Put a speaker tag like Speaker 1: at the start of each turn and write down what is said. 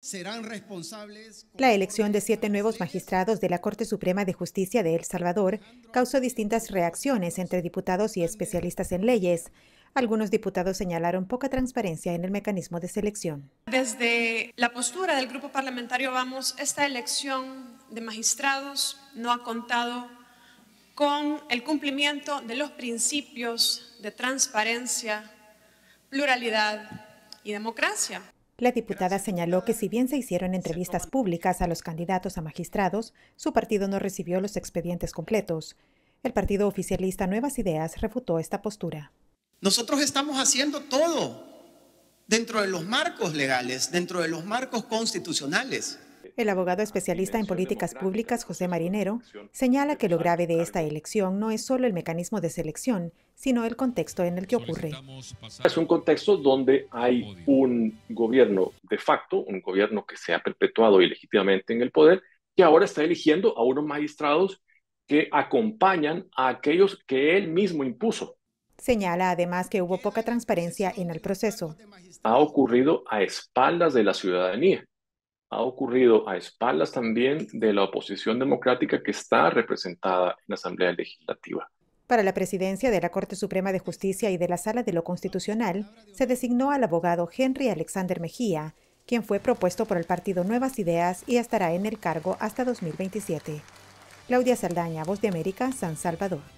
Speaker 1: serán responsables.
Speaker 2: La elección de siete nuevos magistrados de la Corte Suprema de Justicia de El Salvador causó distintas reacciones entre diputados y especialistas en leyes. Algunos diputados señalaron poca transparencia en el mecanismo de selección.
Speaker 3: Desde la postura del grupo parlamentario Vamos, esta elección de magistrados no ha contado con el cumplimiento de los principios de transparencia, pluralidad y democracia.
Speaker 2: La diputada señaló que si bien se hicieron entrevistas públicas a los candidatos a magistrados, su partido no recibió los expedientes completos. El partido oficialista Nuevas Ideas refutó esta postura.
Speaker 1: Nosotros estamos haciendo todo dentro de los marcos legales, dentro de los marcos constitucionales.
Speaker 2: El abogado especialista en políticas públicas, José Marinero, señala que lo grave de esta elección no es solo el mecanismo de selección, sino el contexto en el que ocurre.
Speaker 1: Es un contexto donde hay un gobierno de facto, un gobierno que se ha perpetuado ilegítimamente en el poder, que ahora está eligiendo a unos magistrados que acompañan a aquellos que él mismo impuso.
Speaker 2: Señala además que hubo poca transparencia en el proceso.
Speaker 1: Ha ocurrido a espaldas de la ciudadanía ha ocurrido a espaldas también de la oposición democrática que está representada en la Asamblea Legislativa.
Speaker 2: Para la presidencia de la Corte Suprema de Justicia y de la Sala de lo Constitucional, se designó al abogado Henry Alexander Mejía, quien fue propuesto por el partido Nuevas Ideas y estará en el cargo hasta 2027. Claudia Saldaña, Voz de América, San Salvador.